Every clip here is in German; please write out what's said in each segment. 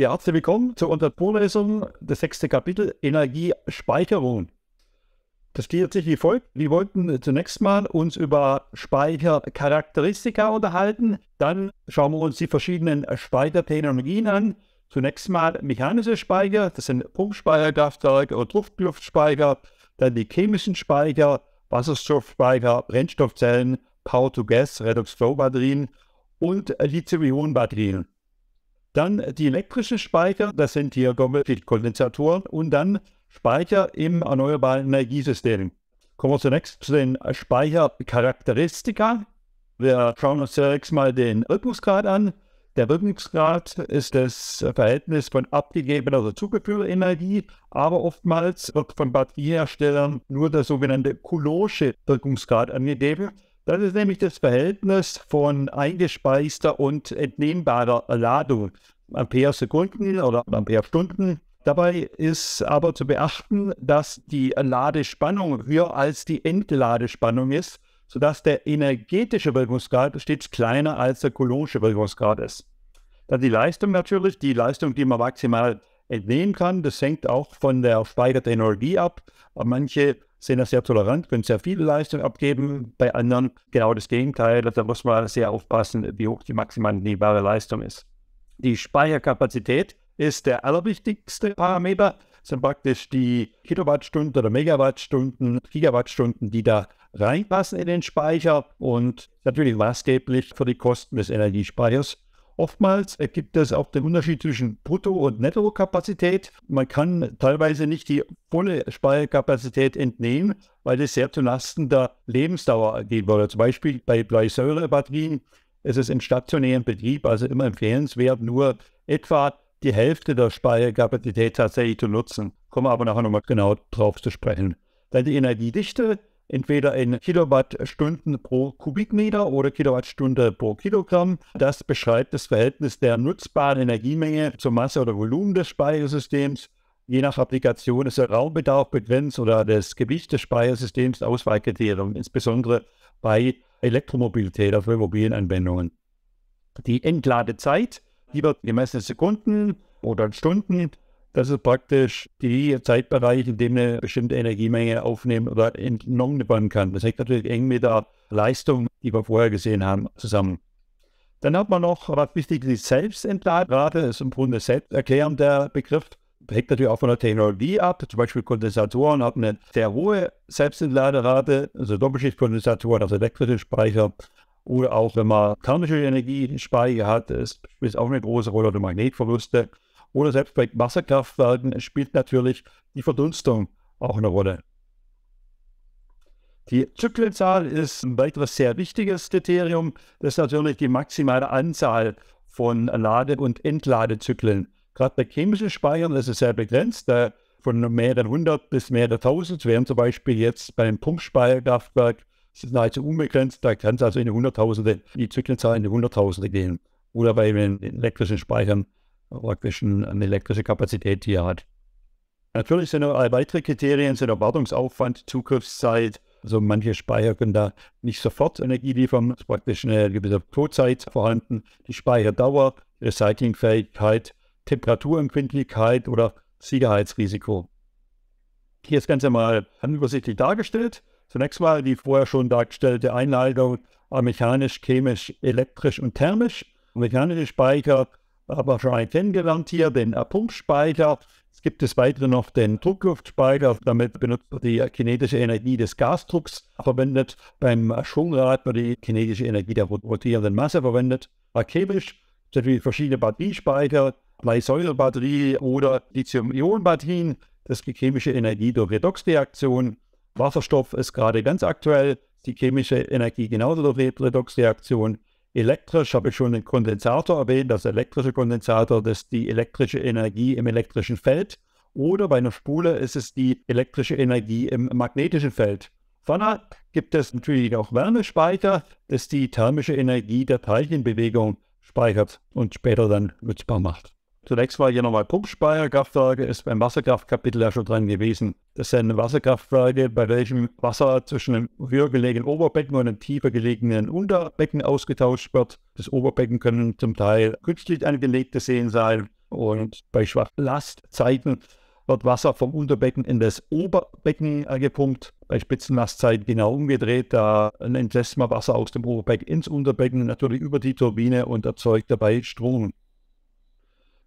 Ja, herzlich willkommen zu unserer Vorlesung, das sechste Kapitel Energiespeicherung. Das gliedert sich wie folgt. Wir wollten zunächst mal uns über Speichercharakteristika unterhalten. Dann schauen wir uns die verschiedenen Speichertechnologien an. Zunächst mal mechanische Speicher, das sind Pumpspeicherkraftwerke und Luftluftspeicher. Dann die chemischen Speicher, Wasserstoffspeicher, Brennstoffzellen, Power-to-Gas, Redox-Flow-Batterien und Lithium-Ionen-Batterien. Dann die elektrischen Speicher, das sind hier Kondensatoren und dann Speicher im erneuerbaren Energiesystem. Kommen wir zunächst zu den Speichercharakteristika. Wir schauen uns zunächst mal den Wirkungsgrad an. Der Wirkungsgrad ist das Verhältnis von abgegebener oder zugeführter Energie, aber oftmals wird von Batterieherstellern nur der sogenannte Coulombe-Wirkungsgrad angegeben. Das ist nämlich das Verhältnis von eingespeister und entnehmbarer Ladung. Ampere Sekunden oder Ampere Stunden. Dabei ist aber zu beachten, dass die Ladespannung höher als die Entladespannung ist, sodass der energetische Wirkungsgrad stets kleiner als der coulombsche Wirkungsgrad ist. Dann die Leistung natürlich, die Leistung, die man maximal entnehmen kann, das hängt auch von der speicherten Energie ab. Manche sind da sehr tolerant, können sehr viele Leistungen abgeben. Mhm. Bei anderen genau das Gegenteil. Da muss man sehr aufpassen, wie hoch die maximal nehmbare Leistung ist. Die Speicherkapazität ist der allerwichtigste Parameter. Das sind praktisch die Kilowattstunden oder Megawattstunden, Gigawattstunden, die da reinpassen in den Speicher und natürlich maßgeblich für die Kosten des Energiespeichers. Oftmals ergibt es auch den Unterschied zwischen Brutto- und Nettokapazität. Man kann teilweise nicht die volle Speicherkapazität entnehmen, weil es sehr zulasten der Lebensdauer geht. würde. zum Beispiel bei Bleisäurebatterien ist es im stationären Betrieb also immer empfehlenswert, nur etwa die Hälfte der Speicherkapazität tatsächlich zu nutzen. Kommen wir aber nachher nochmal genau drauf zu sprechen. Dann die Energiedichte entweder in Kilowattstunden pro Kubikmeter oder Kilowattstunde pro Kilogramm. Das beschreibt das Verhältnis der nutzbaren Energiemenge zur Masse oder Volumen des Speichersystems. Je nach Applikation ist der Raumbedarf begrenzt oder das Gewicht des Speichersystems Auswahlkriterium, insbesondere bei Elektromobilität auf mobilen Anwendungen. Die Entladezeit, die wird gemessen in Sekunden oder Stunden das ist praktisch die Zeitbereich, in dem eine bestimmte Energiemenge aufnehmen oder entnommen werden kann. Das hängt natürlich eng mit der Leistung, die wir vorher gesehen haben, zusammen. Dann hat man noch, was wichtig ist, die Selbstentladrate. Das ist im Grunde selbsterklärend der Begriff. Hängt natürlich auch von der Technologie ab. Zum Beispiel Kondensatoren haben eine sehr hohe Selbstentladerate, also Doppelschichtkondensatoren, also elektrische Oder auch, wenn man thermische Energiespeicher hat, spielt es auch eine große Rolle oder Magnetverluste oder selbst bei Wasserkraftwerken spielt natürlich die Verdunstung auch eine Rolle. Die Zyklenzahl ist ein weiteres sehr wichtiges Kriterium. Das ist natürlich die maximale Anzahl von Lade- und Entladezyklen. Gerade bei chemischen Speichern ist es sehr begrenzt. Äh, von mehreren hundert bis mehrere tausend wären zum Beispiel jetzt beim Pumpspeicherkraftwerk das ist nahezu unbegrenzt. Da kann es also in die Hunderttausende, die Zyklenzahl in die Hunderttausende gehen. Oder bei den elektrischen Speichern elektrischen, eine elektrische Kapazität, hier hat. Natürlich sind noch weitere Kriterien, sind auch Wartungsaufwand, Zugriffszeit. Also manche Speicher können da nicht sofort Energie liefern. Es ist praktisch eine gewisse Todzeit vorhanden. Die Speicherdauer, Recyclingfähigkeit, Temperaturempfindlichkeit oder Sicherheitsrisiko. Hier ist das Ganze mal übersichtlich dargestellt. Zunächst mal die vorher schon dargestellte Einleitung mechanisch, chemisch, elektrisch und thermisch. Mechanische Speicher aber wahrscheinlich kennengelernt hier, den Pumpspeicher. Es gibt des Weiteren noch den Druckluftspeicher, damit benutzt man die kinetische Energie des Gasdrucks verwendet. Beim Schwungrad wird die kinetische Energie der rotierenden Masse verwendet. Chemisch natürlich verschiedene Batteriespeicher, Bleisäurebatterie oder Lithium-Ionen-Batterien. Das ist die chemische Energie durch Redoxreaktion. Wasserstoff ist gerade ganz aktuell, die chemische Energie genauso durch Redoxreaktion. Elektrisch habe ich schon den Kondensator erwähnt, das elektrische Kondensator, das die elektrische Energie im elektrischen Feld. Oder bei einer Spule ist es die elektrische Energie im magnetischen Feld. Ferner gibt es natürlich auch Wärmespeicher, das die thermische Energie der Teilchenbewegung speichert und später dann nutzbar macht. Zunächst war hier nochmal Pumpspeierkraftwerke, ist beim Wasserkraftkapitel ja schon dran gewesen. Das sind Wasserkraftwerke, bei welchem Wasser zwischen einem höher gelegenen Oberbecken und einem tiefer gelegenen Unterbecken ausgetauscht wird. Das Oberbecken können zum Teil künstlich angelegte Seen sein und bei Lastzeiten wird Wasser vom Unterbecken in das Oberbecken gepumpt. Bei Spitzenlastzeiten genau umgedreht, da entlässt man Wasser aus dem Oberbecken ins Unterbecken, natürlich über die Turbine und erzeugt dabei Strom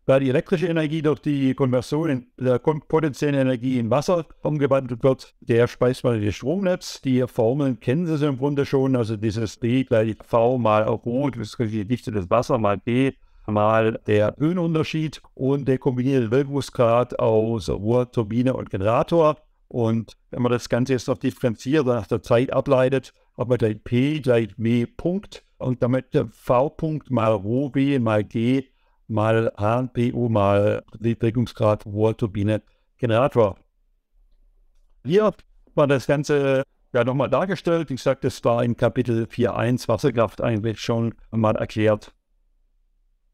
da die elektrische Energie durch die Konversion in, der potenziellen Energie in Wasser umgewandelt wird. Der speist man in die Stromnetz. Die Formeln kennen Sie im Grunde schon. Also dieses B gleich V mal Rho, das ist die Dichte des Wassers mal B mal der Höhenunterschied und der kombinierte Wirkungsgrad aus Rohr, Turbine und Generator. Und wenn man das Ganze jetzt noch differenziert und nach der Zeit ableitet, hat man gleich P gleich W Punkt und damit V Punkt mal Rho B mal G mal HNPU mal Wirkungsgrad Wallturbine Generator. Hier war das Ganze ja nochmal dargestellt. Ich sagte, das war in Kapitel 4.1 Wasserkraft eigentlich schon mal erklärt.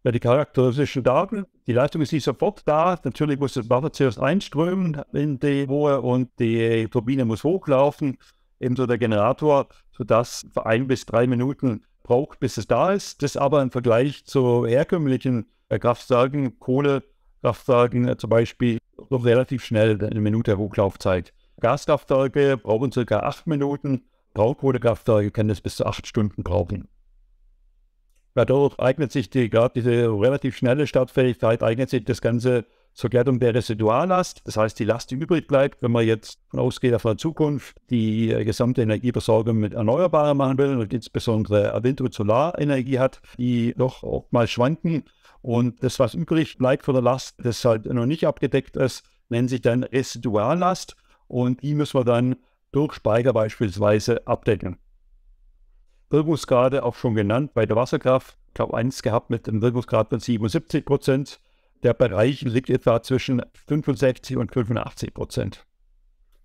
Ja, die charakteristischen Daten, die Leistung ist nicht sofort da. Natürlich muss das Wasser zuerst einströmen in die Rohre und die Turbine muss hochlaufen, ebenso der Generator, sodass für ein bis drei Minuten braucht, bis es da ist. Das aber im Vergleich zu herkömmlichen äh, Kraftwerken, Kohlekraftwerken äh, zum Beispiel, relativ schnell eine Minute Hochlaufzeit. Gaskraftwerke brauchen circa acht Minuten, Braunkohlekraftwerke können das bis zu acht Stunden brauchen. Dadurch eignet sich die, gerade diese relativ schnelle Startfähigkeit, eignet sich das Ganze zur Glättung der Residuallast, das heißt die Last, die übrig bleibt, wenn man jetzt von ausgeht auf der Zukunft die äh, gesamte Energieversorgung mit Erneuerbaren machen will und insbesondere Wind- und Solarenergie hat, die doch auch mal schwanken. Und das, was übrig bleibt von der Last, das halt noch nicht abgedeckt ist, nennt sich dann Residuallast und die müssen wir dann durch Speicher beispielsweise abdecken. Wirkungsgrade auch schon genannt bei der Wasserkraft. Ich glaube, eins gehabt mit einem Wirkungsgrad von 77 Prozent der Bereich liegt etwa zwischen 65 und 85 Prozent.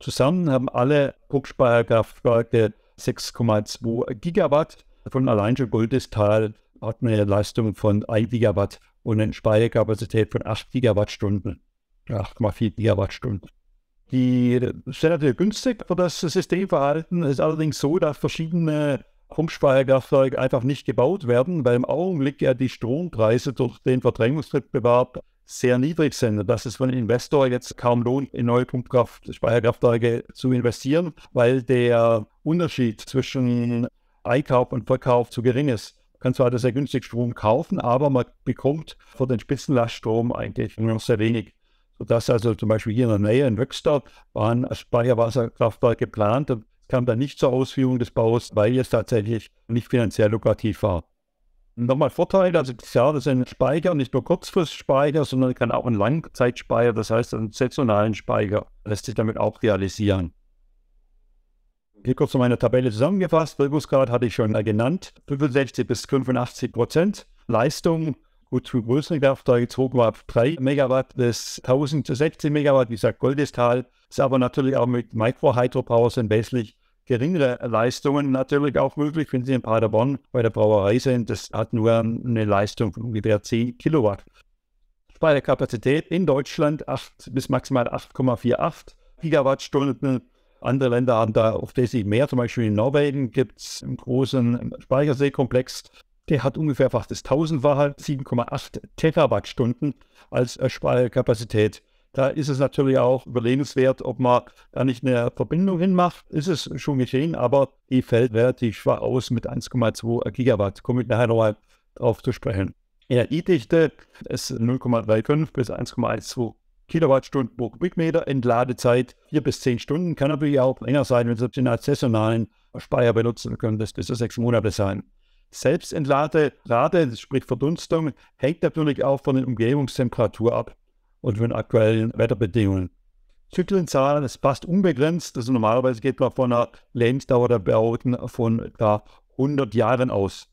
Zusammen haben alle Druckspeicherkraftwerke 6,2 Gigawatt. Von allein schon Goldestal hat man eine Leistung von 1 Gigawatt und eine Speicherkapazität von 8 Gigawattstunden. 8,4 Gigawattstunden. Die sind natürlich günstig für das Systemverhalten. Es ist allerdings so, dass verschiedene Pumpspeicherkraftwerke einfach nicht gebaut werden, weil im Augenblick ja die Strompreise durch den Verdrängungswettbewerb sehr niedrig sind. Dass es für einen Investor jetzt kaum lohnt, in neue Pumpkraft, Speicherkraftwerke zu investieren, weil der Unterschied zwischen Einkauf und Verkauf zu gering ist. Man kann zwar sehr günstig Strom kaufen, aber man bekommt für den Spitzenlaststrom eigentlich nur sehr wenig. Sodass also zum Beispiel hier in der Nähe in Wöxter waren Speicherwasserkraftwerk geplant und kam dann nicht zur Ausführung des Baus, weil es tatsächlich nicht finanziell lukrativ war. Nochmal Vorteil, also das Jahr ist ein Speicher, nicht nur Kurzfristspeicher, sondern kann auch ein Langzeitspeicher, das heißt einen saisonalen Speicher, lässt sich damit auch realisieren. Hier kurz zu meiner Tabelle zusammengefasst. Wirkungsgrad hatte ich schon genannt. 65 bis 85 Prozent Leistung gut für Größenkraft 2,3 gezogen war, auf 3 Megawatt bis 1016 Megawatt, wie gesagt, Goldestal. Ist aber natürlich auch mit Micro-Hydropower sind wesentlich geringere Leistungen natürlich auch möglich, wenn Sie in Paderborn bei der Brauerei sind. Das hat nur eine Leistung von ungefähr 10 Kilowatt. Speicherkapazität in Deutschland 8 bis maximal 8,48 Gigawattstunden. Andere Länder haben da auch wesentlich mehr. Zum Beispiel in Norwegen gibt es einen großen Speicherseekomplex der hat ungefähr fast das Tausendfache, 7,8 Terawattstunden als äh, Speicherkapazität. Da ist es natürlich auch überlegenswert, ob man da nicht eine Verbindung hinmacht. Ist es schon geschehen, aber die fällt relativ schwach aus mit 1,2 Gigawatt. Komme ich nachher nochmal drauf zu sprechen. Energiedichte ist 0,35 bis 1,12 Kilowattstunden pro Kubikmeter. Entladezeit 4 bis 10 Stunden. Kann natürlich auch länger sein, wenn Sie den als saisonalen Speicher benutzen können. Das bis zu sechs Monate sein. Selbstentlade, Lade, sprich Verdunstung, hängt natürlich auch von der Umgebungstemperatur ab und von aktuellen Wetterbedingungen. Zyklenzahlen, das passt unbegrenzt. Also normalerweise geht man von einer Lebensdauer der Bauten von etwa 100 Jahren aus.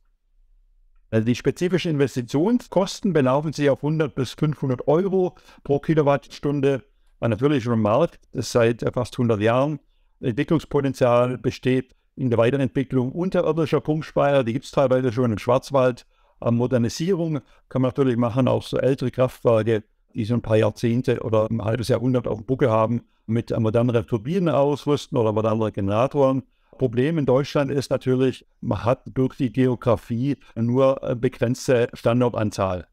Also die spezifischen Investitionskosten belaufen sich auf 100 bis 500 Euro pro Kilowattstunde. Natürlich schon im Markt, das seit fast 100 Jahren. Entwicklungspotenzial besteht in der Weiterentwicklung unterirdischer Pumpspeicher, die gibt es teilweise schon im Schwarzwald. Ähm, Modernisierung kann man natürlich machen, auch so ältere Kraftwerke, die so ein paar Jahrzehnte oder ein halbes Jahrhundert auf dem Buckel haben, mit moderneren Turbinen ausrüsten oder moderneren Generatoren. Problem in Deutschland ist natürlich, man hat durch die Geografie nur eine begrenzte Standortanzahl.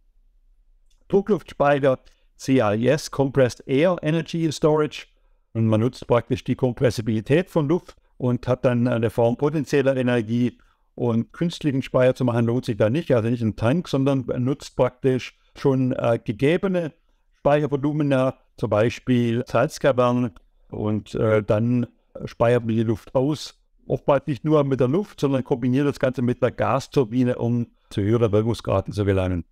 Druckluftspeicher, CIS, Compressed Air Energy Storage. Und man nutzt praktisch die Kompressibilität von Luft und hat dann eine Form potenzieller Energie. Und künstlichen Speicher zu machen, lohnt sich da nicht. Also nicht einen Tank, sondern nutzt praktisch schon äh, gegebene Speichervolumina, zum Beispiel Salzkavernen, und äh, dann speiert man die Luft aus. Oftmals nicht nur mit der Luft, sondern kombiniert das Ganze mit einer Gasturbine, um zu höheren Wirkungsgraden zu gelangen.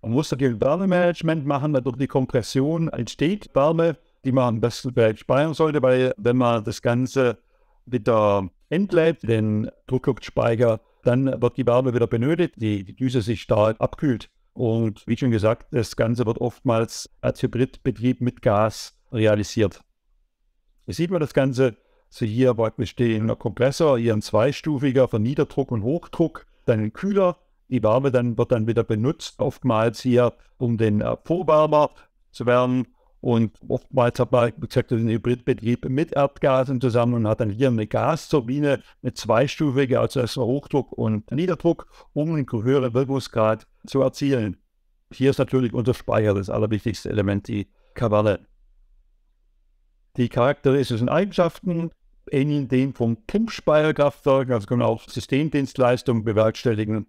Man muss natürlich Wärmemanagement machen, weil durch die Kompression entsteht Wärme, die man am besten vielleicht speichern sollte, weil wenn man das Ganze mit der entlädt, den Druckluftspeicher, dann wird die Wärme wieder benötigt, die, die Düse sich stark abkühlt. Und wie schon gesagt, das Ganze wird oftmals als Hybridbetrieb mit Gas realisiert. Hier sieht man das Ganze. Also hier stehen ein Kompressor, hier ein zweistufiger für Niederdruck und Hochdruck, dann ein Kühler. Die Wärme dann wird dann wieder benutzt, oftmals hier, um den äh, Vorwärmer zu wärmen und oftmals hat man gesagt, das ist ein Hybridbetrieb mit Erdgasen zusammen und hat dann hier eine Gasturbine, eine zweistufige, also erstmal Hochdruck und Niederdruck, um einen höheren Wirkungsgrad zu erzielen. Hier ist natürlich unser Speicher das allerwichtigste Element, die Kavalle. Die charakteristischen Eigenschaften ähneln denen von Pumpspeicherkraftwerken, also können auch Systemdienstleistungen bewerkstelligen.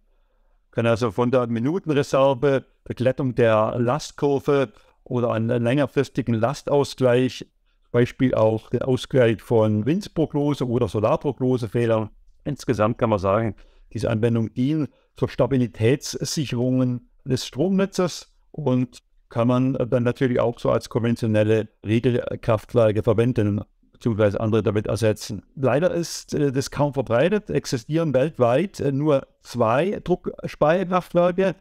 Kann also von der Minutenreserve, der Glättung der Lastkurve oder einen längerfristigen Lastausgleich, Beispiel auch der Ausgleich von Windprognose oder Solarprognosefehlern. Insgesamt kann man sagen, diese Anwendung dient zur Stabilitätssicherung des Stromnetzes und kann man dann natürlich auch so als konventionelle Regelkraftwerke verwenden beziehungsweise andere damit ersetzen. Leider ist äh, das kaum verbreitet. Existieren weltweit äh, nur zwei Druckspeicherkraftwerke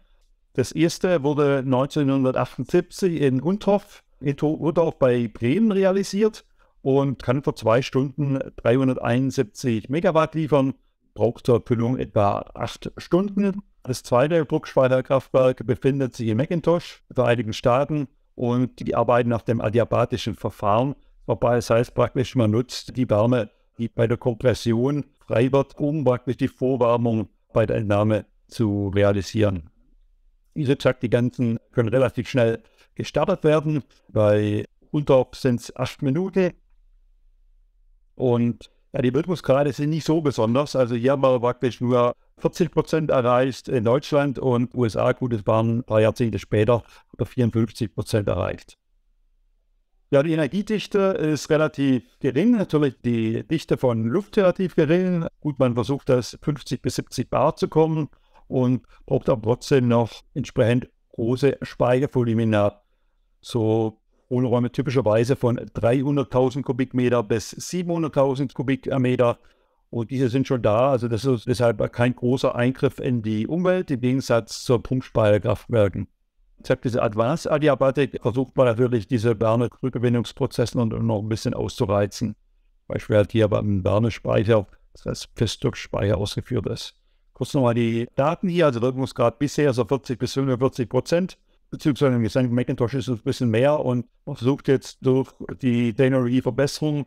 das erste wurde 1978 in Unterhof, in Unterhof bei Bremen realisiert und kann für zwei Stunden 371 Megawatt liefern, braucht zur Erfüllung etwa acht Stunden. Das zweite Druckspeicherkraftwerk befindet sich in McIntosh, Vereinigten Staaten, und die arbeiten nach dem adiabatischen Verfahren, wobei es heißt praktisch, man nutzt die Wärme, die bei der Kompression frei wird, um praktisch die Vorwärmung bei der Entnahme zu realisieren. Diese gesagt, ganzen können relativ schnell gestartet werden. Bei Unterop sind es acht Minuten. Und ja, die Wirkungsgrade sind nicht so besonders. Also hier haben wir praktisch nur 40 Prozent erreicht in Deutschland und USA, gut, es waren ein paar Jahrzehnte später, über 54 Prozent erreicht. Ja, die Energiedichte ist relativ gering, natürlich die Dichte von Luft relativ gering. Gut, man versucht das 50 bis 70 Bar zu kommen und braucht aber trotzdem noch entsprechend große Speichervolumina. So Hohlräume typischerweise von 300.000 Kubikmeter bis 700.000 Kubikmeter. Und diese sind schon da. Also das ist deshalb kein großer Eingriff in die Umwelt im Gegensatz zur Pumpspeicherkraftwerken. Deshalb diese Advanced Adiabatik versucht man natürlich diese Wärme Rückgewinnungsprozesse noch ein bisschen auszureizen. Beispiel halt hier beim Wärmespeicher, das das Festdruckspeicher ausgeführt ist. Kurz nochmal die Daten hier, also Wirkungsgrad bisher so also 40 bis 45 Prozent, beziehungsweise im gesamten Macintosh ist es ein bisschen mehr und man versucht jetzt durch die Technologieverbesserung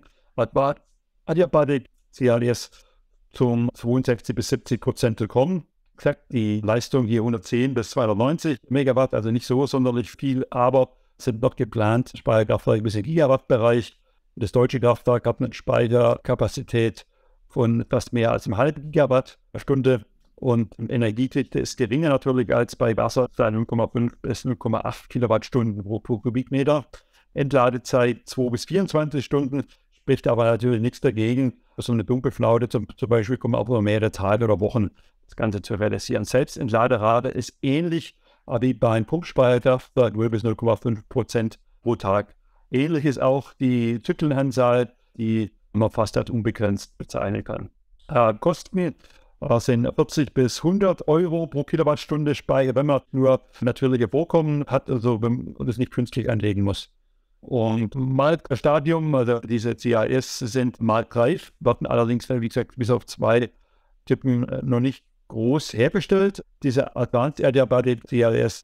Adiabatic CRDS zum 62 bis 70 Prozent zu kommen. Exakt die Leistung hier 110 bis 290 Megawatt, also nicht so sonderlich viel, aber sind noch geplant Speicherkraftwerke bis in Gigawatt-Bereich. Das deutsche Kraftwerk hat eine Speicherkapazität von fast mehr als einem halben Gigawatt pro Stunde. Und Energiedichte ist geringer natürlich als bei Wasser, da 0,5 bis 0,8 Kilowattstunden pro, pro Kubikmeter. Entladezeit 2 bis 24 Stunden, spricht aber natürlich nichts dagegen. So eine Dunkelflaute zum, zum Beispiel kommt auch über mehrere Tage oder Wochen das Ganze zu realisieren. Selbst Entladerate ist ähnlich wie bei einem Pumpspeicherkraftwerk 0 bis 0,5 Prozent pro Tag. Ähnlich ist auch die Zyklenanzahl, die man fast als unbegrenzt bezeichnen kann. Äh, Kosten das sind 40 bis 100 Euro pro Kilowattstunde Speicher, wenn man nur natürliche Vorkommen hat, also wenn man das nicht künstlich anlegen muss. Und Marktstadium, also diese CAS sind marktreif, werden allerdings, wie gesagt, bis auf zwei Typen äh, noch nicht groß hergestellt. Diese Advanced RDA bei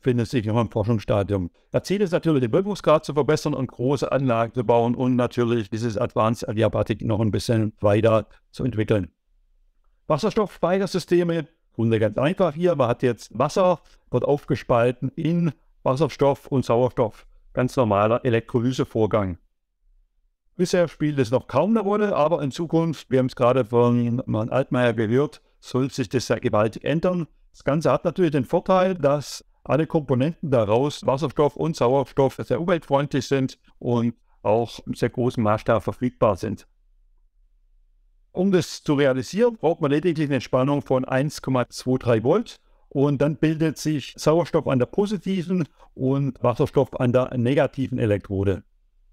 findet sich noch im Forschungsstadium. Das Ziel ist natürlich, den Wirkungsgrad zu verbessern und große Anlagen zu bauen und natürlich dieses Advanced RDA noch ein bisschen weiter zu entwickeln. Wasserstoffspeichersysteme. Und ganz einfach hier, man hat jetzt Wasser, wird aufgespalten in Wasserstoff und Sauerstoff. Ganz normaler Elektrolysevorgang. Bisher spielt es noch kaum eine Rolle, aber in Zukunft, wir haben es gerade von Herrn Altmaier gehört, soll sich das sehr gewaltig ändern. Das Ganze hat natürlich den Vorteil, dass alle Komponenten daraus, Wasserstoff und Sauerstoff, sehr umweltfreundlich sind und auch im sehr großen Maßstab verfügbar sind. Um das zu realisieren, braucht man lediglich eine Spannung von 1,23 Volt und dann bildet sich Sauerstoff an der positiven und Wasserstoff an der negativen Elektrode.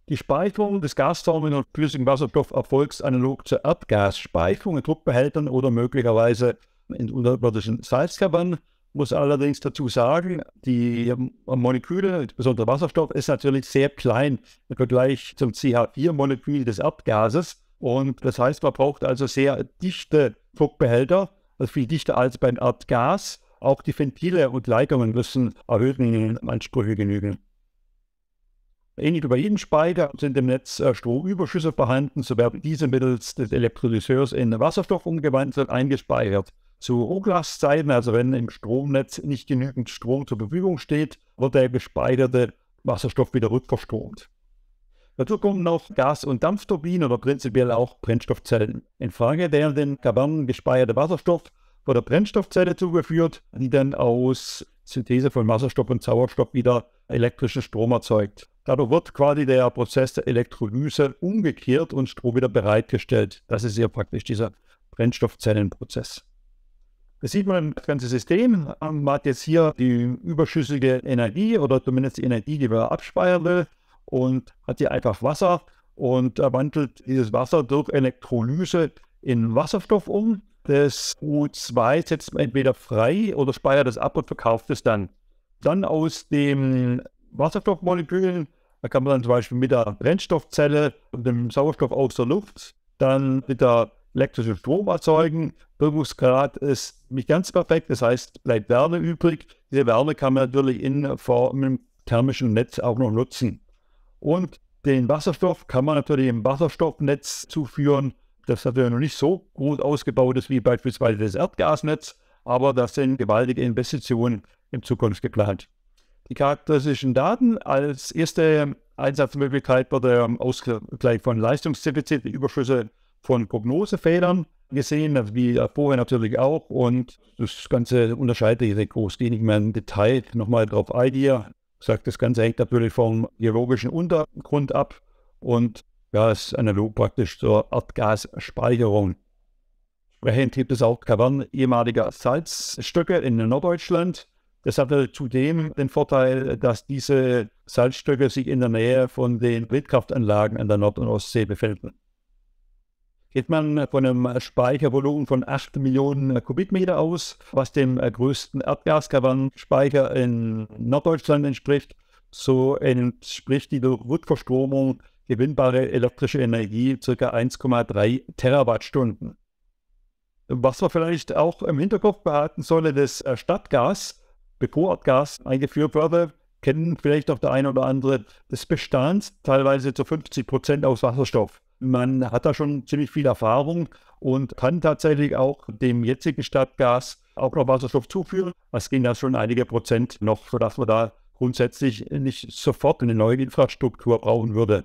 Die Speicherung des Gasformen und flüssigen Wasserstoff erfolgt analog zur Erdgasspeicherung in Druckbehältern oder möglicherweise in unterirdischen Salzkammern. Muss allerdings dazu sagen, die Moleküle, insbesondere Wasserstoff, ist natürlich sehr klein im Vergleich zum CH4-Molekül des Erdgases. Und das heißt, man braucht also sehr dichte Druckbehälter, also viel dichter als beim Erdgas. Auch die Ventile und Leitungen müssen erhöhten Ansprüche genügen. Ähnlich wie bei jedem Speicher sind im Netz äh, Stromüberschüsse vorhanden, so werden diese mittels des Elektrolyseurs in Wasserstoff umgewandelt und eingespeichert. Zu Hochlastzeiten, also wenn im Stromnetz nicht genügend Strom zur Verfügung steht, wird der gespeicherte Wasserstoff wieder rückverstromt. Dazu kommen noch Gas- und Dampfturbinen oder prinzipiell auch Brennstoffzellen in Frage, werden den Kavernen gespeicherte Wasserstoff von der Brennstoffzelle zugeführt, die dann aus Synthese von Wasserstoff und Sauerstoff wieder elektrischen Strom erzeugt. Dadurch wird quasi der Prozess der Elektrolyse umgekehrt und Strom wieder bereitgestellt. Das ist ja praktisch dieser Brennstoffzellenprozess. Das sieht man im ganzen System. Man hat jetzt hier die überschüssige Energie oder zumindest die Energie, die wir abspeiern will, und hat hier einfach Wasser und wandelt dieses Wasser durch Elektrolyse in Wasserstoff um. Das o 2 setzt man entweder frei oder speichert es ab und verkauft es dann. Dann aus den Wasserstoffmolekülen, da kann man dann zum Beispiel mit der Brennstoffzelle und dem Sauerstoff aus der Luft dann mit der elektrischen Strom erzeugen. Wirkungsgrad ist nicht ganz perfekt, das heißt, bleibt Wärme übrig. Diese Wärme kann man natürlich in Form im thermischen Netz auch noch nutzen. Und den Wasserstoff kann man natürlich im Wasserstoffnetz zuführen. Das natürlich noch nicht so gut ausgebaut ist wie beispielsweise das Erdgasnetz, aber das sind gewaltige Investitionen in Zukunft geplant. Die charakteristischen Daten als erste Einsatzmöglichkeit wird der Ausgleich von Leistungsdefiziten, Überschüsse von Prognosefehlern gesehen, also wie vorher natürlich auch. Und das Ganze unterscheidet sich groß. Gehe nicht mehr im Detail nochmal drauf ein hier sagt, das Ganze hängt natürlich vom geologischen Untergrund ab und ja, ist analog praktisch zur Erdgasspeicherung. Entsprechend gibt es auch Kavernen ehemaliger Salzstücke in Norddeutschland. Das hatte zudem den Vorteil, dass diese Salzstücke sich in der Nähe von den Windkraftanlagen an der Nord- und Ostsee befinden geht man von einem Speichervolumen von 8 Millionen äh, Kubikmeter aus, was dem äh, größten Erdgaskarbonspeicher in Norddeutschland entspricht. So entspricht die durch Rückverstromung gewinnbare elektrische Energie ca. 1,3 Terawattstunden. Was man vielleicht auch im Hinterkopf behalten sollte, das äh, Stadtgas, bevor Erdgas eingeführt wurde, kennen vielleicht auch der eine oder andere, des Bestands teilweise zu 50 Prozent aus Wasserstoff. Man hat da schon ziemlich viel Erfahrung und kann tatsächlich auch dem jetzigen Stadtgas auch noch Wasserstoff zuführen. Es gehen da schon einige Prozent noch, sodass man da grundsätzlich nicht sofort eine neue Infrastruktur brauchen würde.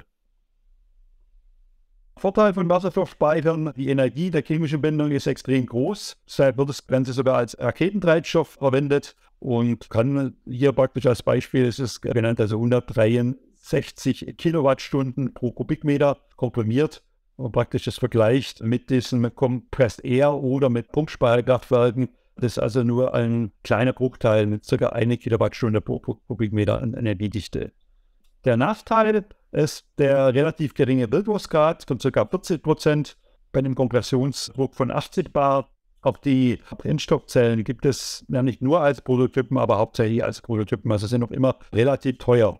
Vorteil von Wasserstoffspeichern, die Energie der chemischen Bindung ist extrem groß. Deshalb wird das Ganze sogar als Raketentreibstoff verwendet und kann hier praktisch als Beispiel, es ist genannt, also 173 60 Kilowattstunden pro Kubikmeter komprimiert und praktisch das vergleicht mit diesem Compressed Air oder mit Pumpspeicherkraftwerken. Das ist also nur ein kleiner Bruchteil mit ca. 1 Kilowattstunde pro Kubikmeter an Energiedichte. Der Nachteil ist der relativ geringe Wildwurstgrad von ca. 40 Prozent bei einem Kompressionsdruck von 80 Bar. Auch die Brennstoffzellen gibt es ja nicht nur als Prototypen, aber hauptsächlich als Prototypen. Also sind auch immer relativ teuer.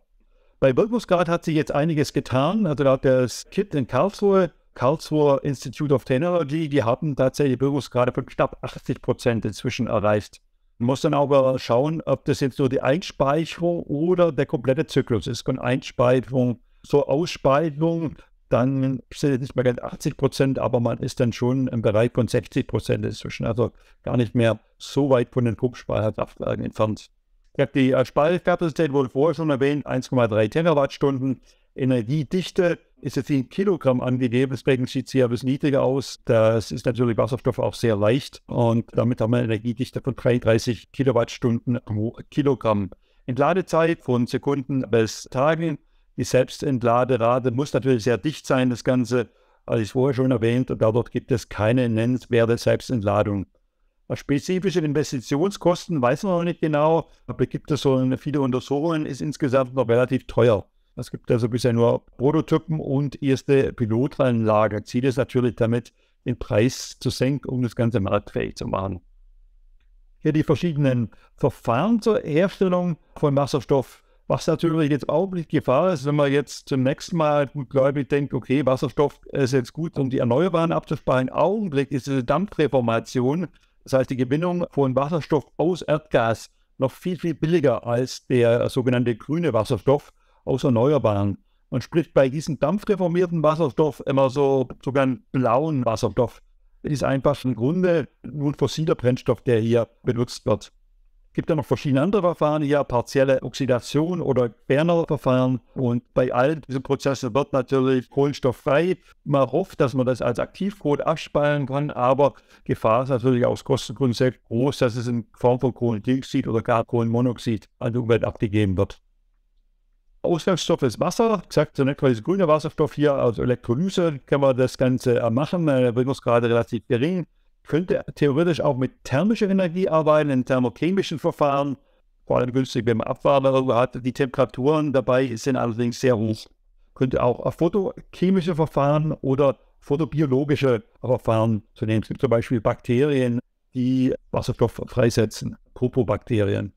Bei Wirkungsgrad hat sich jetzt einiges getan. Also da hat das KIT in Karlsruhe, Karlsruhe Institute of Technology, die haben tatsächlich Wirkungsgrade von knapp 80 Prozent inzwischen erreicht. Man muss dann aber schauen, ob das jetzt nur die Einspeicherung oder der komplette Zyklus ist. Und Einspeicherung zur Ausspeicherung, dann sind es nicht mehr ganz 80 Prozent, aber man ist dann schon im Bereich von 60 Prozent inzwischen. Also gar nicht mehr so weit von den Pumpspeicherkraftwerken entfernt. Ich habe die äh, wurde vorher schon erwähnt, 1,3 Terawattstunden. Energiedichte ist jetzt in Kilogramm angegeben, deswegen sieht sie etwas niedriger aus. Das ist natürlich Wasserstoff auch sehr leicht und damit haben wir eine Energiedichte von 33 Kilowattstunden pro Kilogramm. Entladezeit von Sekunden bis Tagen. Die Selbstentladerate muss natürlich sehr dicht sein, das Ganze, als ich vorher schon erwähnt, und dadurch gibt es keine nennenswerte Selbstentladung. Spezifische Investitionskosten weiß man noch nicht genau, aber gibt es so viele Untersuchungen, ist insgesamt noch relativ teuer. Es gibt also bisher nur Prototypen und erste Pilotanlage. Ziel ist natürlich damit, den Preis zu senken, um das Ganze marktfähig zu machen. Hier die verschiedenen Verfahren zur Herstellung von Wasserstoff. Was natürlich jetzt auch nicht Gefahr ist, wenn man jetzt zum nächsten Mal gutgläubig denkt, okay, Wasserstoff ist jetzt gut, um die Erneuerbaren abzusparen. Im Augenblick ist diese Dampfreformation das heißt, die Gewinnung von Wasserstoff aus Erdgas noch viel, viel billiger als der sogenannte grüne Wasserstoff aus Erneuerbaren. Man spricht bei diesem dampfreformierten Wasserstoff immer so sogar einen blauen Wasserstoff. Das ist einfach im Grunde nur ein fossiler Brennstoff, der hier benutzt wird gibt ja noch verschiedene andere Verfahren, hier, partielle Oxidation oder Berner Verfahren. Und bei all diesen Prozessen wird natürlich kohlenstofffrei. Man hofft, dass man das als Aktivkohl abspalten kann, aber Gefahr ist natürlich aus Kostengründen sehr groß, dass es in Form von Kohlendioxid oder gar Kohlenmonoxid an die Umwelt abgegeben wird. Ausgangsstoff ist Wasser. Ich gesagt, zunächst mal ist grüner Wasserstoff hier aus also Elektrolyse, kann man das Ganze äh, machen. Äh, da wird es gerade relativ gering könnte theoretisch auch mit thermischer Energie arbeiten, in thermochemischen Verfahren, vor allem günstig, wenn man Abwärme hat. Die Temperaturen dabei sind allerdings sehr hoch. Könnte auch photochemische Verfahren oder photobiologische Verfahren zu nehmen. Es gibt zum Beispiel Bakterien, die Wasserstoff freisetzen, Propobakterien.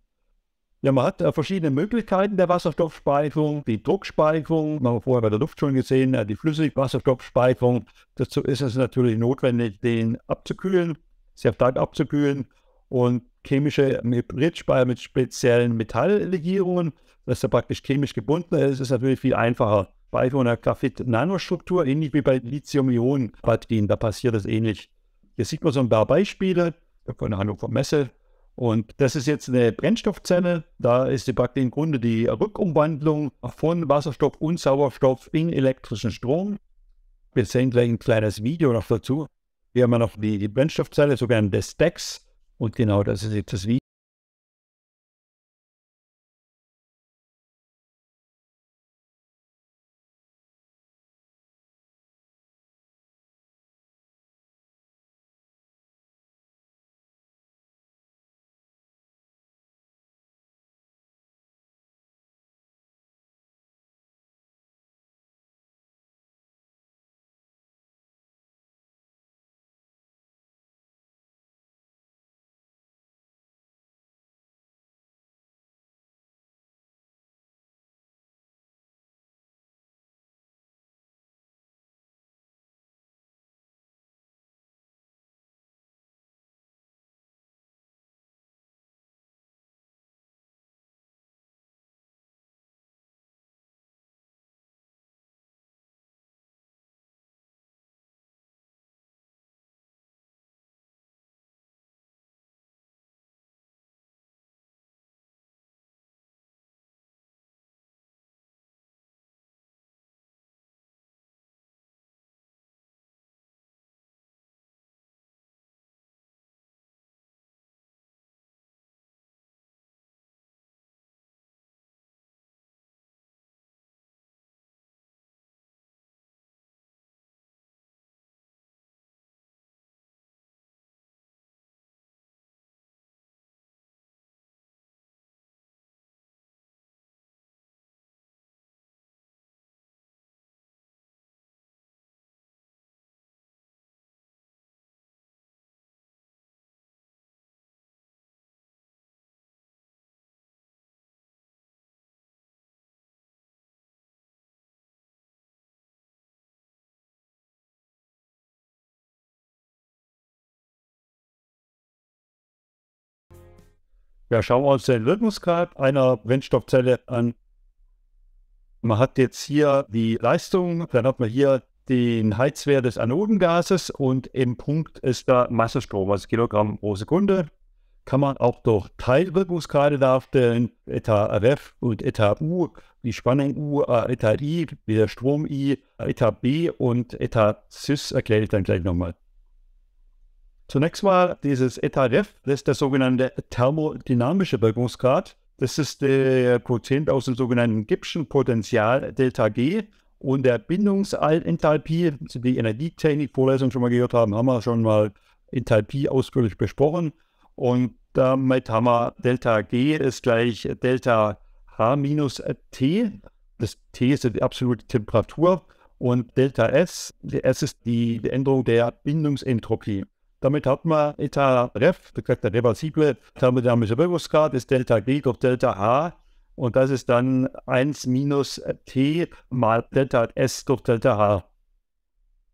Ja, man hat äh, verschiedene Möglichkeiten der Wasserstoffspeicherung, die Druckspeicherung, man hat vorher bei der Luft schon gesehen, äh, die Flüssigwasserstoffspeicherung. Dazu ist es natürlich notwendig, den abzukühlen, sehr stark abzukühlen und chemische Hybridspeicher mit speziellen Metalllegierungen, dass er praktisch chemisch gebunden ist, ist natürlich viel einfacher. Bei einer Graphit-Nanostruktur, ähnlich wie bei Lithium-Ionen-Batterien, da passiert das ähnlich. Hier sieht man so ein paar Beispiele von der Hannover Messe und das ist jetzt eine Brennstoffzelle. Da ist die praktisch im Grunde die Rückumwandlung von Wasserstoff und Sauerstoff in elektrischen Strom. Wir sehen gleich ein kleines Video noch dazu. Hier haben wir noch die, die Brennstoffzelle, sogenannte Stacks. Und genau das ist jetzt das Video. Ja, schauen wir uns den Wirkungsgrad einer Brennstoffzelle an. Man hat jetzt hier die Leistung, dann hat man hier den Heizwert des Anodengases und im Punkt ist da Massestrom, also Kilogramm pro Sekunde. Kann man auch durch Teilwirkungsgrade darstellen, Eta RF und Eta U, die Spannung U, Eta I, der Strom I, Eta B und Eta Cis erkläre ich dann gleich nochmal. Zunächst mal dieses ETADEF, das ist der sogenannte thermodynamische Wirkungsgrad. Das ist der Quotient aus dem sogenannten Gibbschen Potential Delta G und der Bindungsenthalpie, die Energietechnik-Vorlesung schon mal gehört haben, haben wir schon mal Enthalpie ausführlich besprochen. Und damit haben wir Delta G ist gleich Delta H minus T. Das T ist die absolute Temperatur und Delta S, S ist die Änderung der Bindungsentropie. Damit hat man Eta Ref, das heißt der reversible thermodynamische Wirkungsgrad, ist Delta G durch Delta H. Und das ist dann 1 minus T mal Delta S durch Delta H.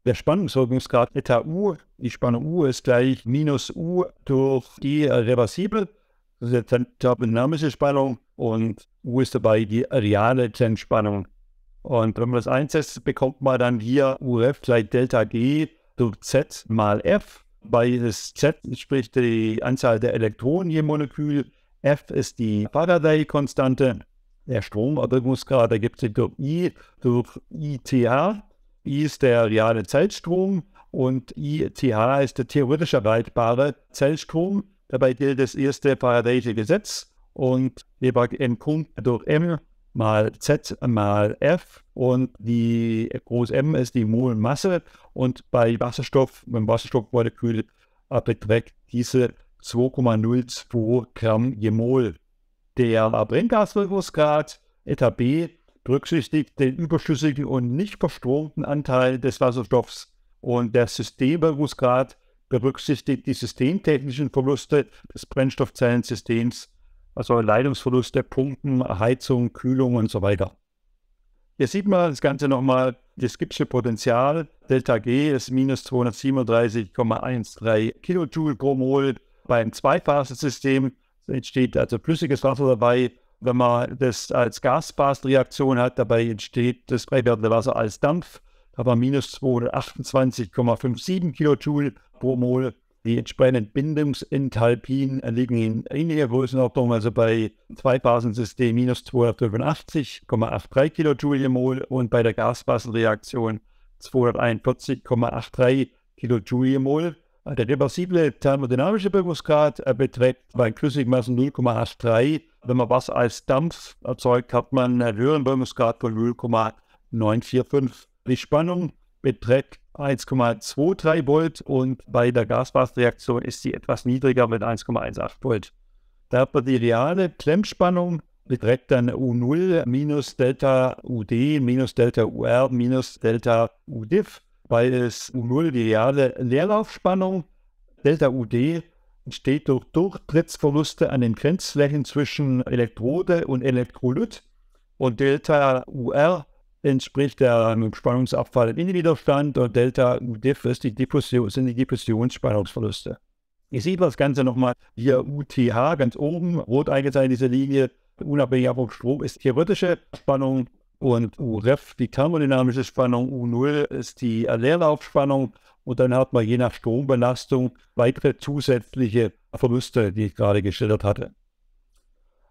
Der Spannungswirkungsgrad Eta U, die Spannung U ist gleich minus U durch G äh, reversibel. Das ist die thermodynamische Spannung und U ist dabei die reale Zentspannung. Und wenn man das einsetzt, bekommt man dann hier UF gleich Delta G durch Z mal F bei Z entspricht die Anzahl der Elektronen je Molekül. F ist die Faraday-Konstante, der Stromerbringungsgrad ergibt sich durch I durch ITH. I ist der reale Zellstrom und ITH ist der theoretisch erweitbare Zellstrom. Dabei gilt das erste faraday Gesetz und Lebag N Punkt durch M mal Z mal F und die groß M ist die Molmasse und bei Wasserstoff, beim Wasserstoffmolekül beträgt diese 2,02 Gramm je Mol. Der Brenngaswirkungsgrad eta B berücksichtigt den überschüssigen und nicht verstromten Anteil des Wasserstoffs und der Systemwirkungsgrad berücksichtigt die systemtechnischen Verluste des Brennstoffzellensystems also Leitungsverluste, Pumpen, Heizung, Kühlung und so weiter. Hier sieht man das Ganze nochmal, das Gibbsche Potenzial, Delta G ist minus 237,13 Kilojoule pro Mol beim Zweiphasensystem. Entsteht also flüssiges Wasser dabei. Wenn man das als Gasbasenreaktion hat, dabei entsteht das freiwerdende Wasser als Dampf. Da haben minus 228,57 Kilojoule pro Mol die entsprechenden Bindungsenthalpien liegen in ähnlicher Größenordnung, also bei Zweiphasensystemen minus 285,83 Kilojoule mol und bei der Gasbasenreaktion 241,83 Kilojoule mol. Der reversible thermodynamische Bewegungsgrad äh, beträgt bei Flüssigmassen 0,83. Wenn man Wasser als Dampf erzeugt, hat man einen höheren Bewegungsgrad von 0,945. Die Spannung beträgt 1,23 Volt und bei der Gasfaserreaktion ist sie etwas niedriger mit 1,18 Volt. Da hat man die reale Klemmspannung beträgt dann U0 minus Delta UD minus Delta UR minus Delta UDIF, weil es U0 die reale Leerlaufspannung, Delta UD entsteht durch Durchtrittsverluste an den Grenzflächen zwischen Elektrode und Elektrolyt und Delta UR entspricht der ähm, Spannungsabfall im Innenwiderstand und Delta UDIF ist die Diffusion, sind die Diffusionsspannungsverluste. Ihr seht das Ganze nochmal hier UTH ganz oben, rot eingezeichnet diese Linie, unabhängig vom Strom ist die theoretische Spannung und UREF die thermodynamische Spannung, U0 ist die äh, Leerlaufspannung und dann hat man je nach Strombelastung weitere zusätzliche Verluste, die ich gerade geschildert hatte.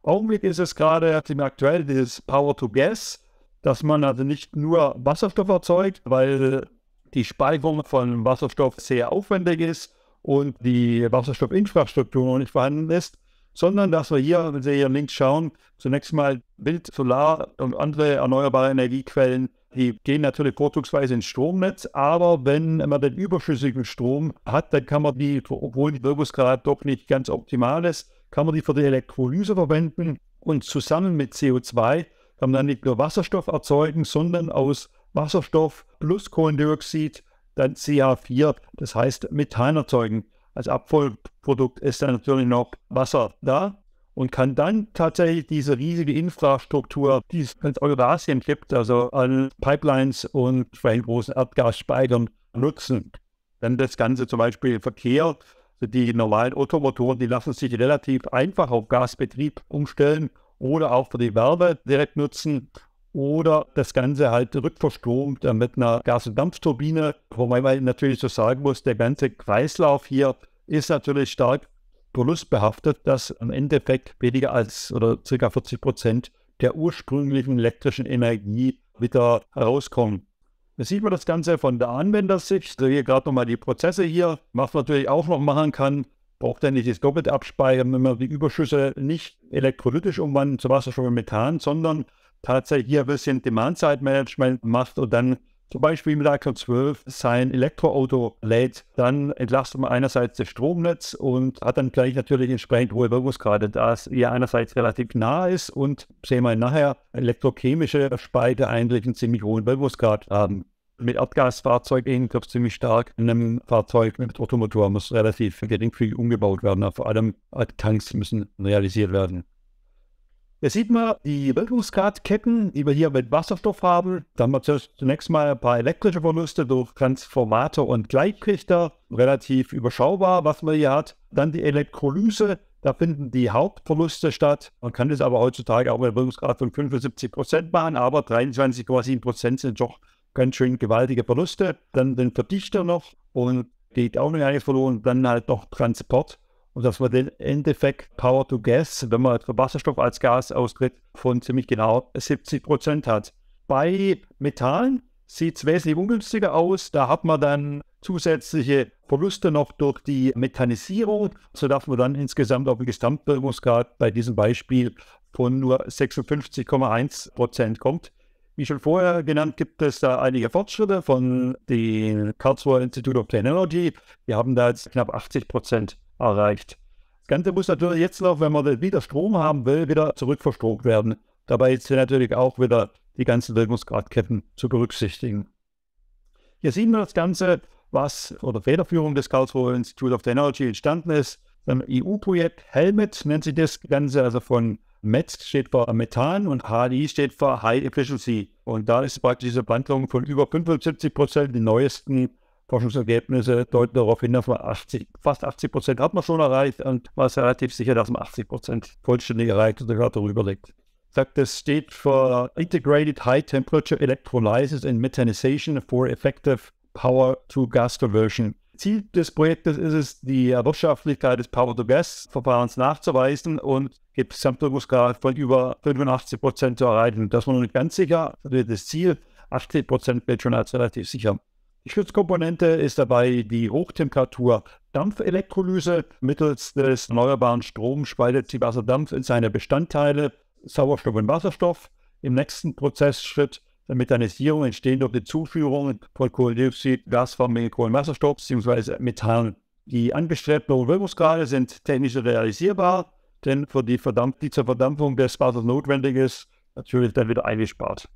Augenblick ist es gerade aktuell dieses Power to Gas dass man also nicht nur Wasserstoff erzeugt, weil die Speicherung von Wasserstoff sehr aufwendig ist und die Wasserstoffinfrastruktur noch nicht vorhanden ist, sondern dass wir hier, wenn Sie hier links schauen, zunächst mal Wind, Solar und andere erneuerbare Energiequellen, die gehen natürlich vorzugsweise ins Stromnetz, aber wenn man den überschüssigen Strom hat, dann kann man die, obwohl die Wirkungsgrad doch nicht ganz optimal ist, kann man die für die Elektrolyse verwenden und zusammen mit CO2 kann man dann nicht nur Wasserstoff erzeugen, sondern aus Wasserstoff plus Kohlendioxid dann CH4, das heißt Methan erzeugen. Als Abfallprodukt ist dann natürlich noch Wasser da und kann dann tatsächlich diese riesige Infrastruktur, die es in Eurasien gibt, also an Pipelines und entsprechend großen Erdgasspeichern nutzen. Dann das Ganze zum Beispiel Verkehr. Also die normalen Automotoren, die lassen sich relativ einfach auf Gasbetrieb umstellen oder auch für die Werbe direkt nutzen oder das Ganze halt rückverstromt mit einer Gas- und Dampfturbine, wobei man natürlich so sagen muss, der ganze Kreislauf hier ist natürlich stark verlustbehaftet, dass im Endeffekt weniger als oder ca. 40 Prozent der ursprünglichen elektrischen Energie wieder herauskommen. Jetzt sieht man das Ganze von der Anwendersicht. Also hier gerade nochmal die Prozesse hier. Was man natürlich auch noch machen kann, braucht er nicht das Doppelte abspeichern, wenn man die Überschüsse nicht elektrolytisch umwandeln zu Wasserstoff und Methan, sondern tatsächlich hier ein bisschen Demand-Side-Management macht und dann zum Beispiel mit Aktion 12 sein Elektroauto lädt, dann entlastet man einerseits das Stromnetz und hat dann gleich natürlich entsprechend hohe Wirkungsgrade, da es ja einerseits relativ nah ist und sehen wir nachher elektrochemische Speicher eigentlich einen ziemlich hohen Wirkungsgrad haben mit Abgasfahrzeugen ähnlich, ziemlich stark In einem Fahrzeug mit Automotor muss relativ geringfügig umgebaut werden. Vor allem Tanks müssen realisiert werden. Hier sieht man die Wirkungsgradketten, die wir hier mit Wasserstoff haben. Da haben wir zunächst mal ein paar elektrische Verluste durch Transformator und Gleitrichter. Relativ überschaubar, was man hier hat. Dann die Elektrolyse. Da finden die Hauptverluste statt. Man kann das aber heutzutage auch mit einem Wirkungsgrad von 75 Prozent machen, aber 23,7 Prozent sind doch ganz schön gewaltige Verluste. Dann den Verdichter noch und geht auch noch eine verloren. Dann halt noch Transport. Und dass man den Endeffekt Power to Gas, wenn man für Wasserstoff als Gas austritt, von ziemlich genau 70 Prozent hat. Bei Metallen sieht es wesentlich ungünstiger aus. Da hat man dann zusätzliche Verluste noch durch die Methanisierung, sodass man dann insgesamt auf den Gesamtwirkungsgrad bei diesem Beispiel von nur 56,1 Prozent kommt. Wie schon vorher genannt, gibt es da einige Fortschritte von dem Karlsruher Institute of Technology. Wir haben da jetzt knapp 80 Prozent erreicht. Das Ganze muss natürlich jetzt noch, wenn man wieder Strom haben will, wieder zurückverstromt werden. Dabei sind natürlich auch wieder die ganzen Wirkungsgradketten zu berücksichtigen. Hier sehen wir das Ganze, was unter Federführung des Karlsruher Institute of Technology entstanden ist ein EU-Projekt. Helmet nennt sich das Ganze, also von MET steht für Methan und HDI steht für High Efficiency. Und da ist praktisch diese Wandlung von über 75 Prozent, die neuesten Forschungsergebnisse deuten darauf hin, dass man 80, fast 80 Prozent hat man schon erreicht und man ist relativ sicher, dass man 80 Prozent vollständig erreicht und gerade darüber liegt. Sagt, das steht für Integrated High Temperature Electrolysis and Methanization for Effective Power to Gas Conversion. Ziel des Projektes ist es, die Wirtschaftlichkeit des Power-to-Gas-Verfahrens nachzuweisen und Gesamtwirkungsgrad von über 85 Prozent zu erreichen. Das war noch nicht ganz sicher. Das Ziel 80 Prozent gilt schon als relativ sicher. Die Schutzkomponente ist dabei die Hochtemperatur Dampfelektrolyse. Mittels des erneuerbaren Stroms spaltet sie Wasserdampf in seine Bestandteile Sauerstoff und Wasserstoff. Im nächsten Prozessschritt Methanisierung entstehen durch die Zuführung von Kohlendioxid, Gasformen, Kohlenwasserstoff bzw. Methan. Die angestrebten Wirkungsgrade sind technisch realisierbar, denn für die, Verdampf die zur Verdampfung des Wassers notwendig ist, natürlich dann wieder eingespart.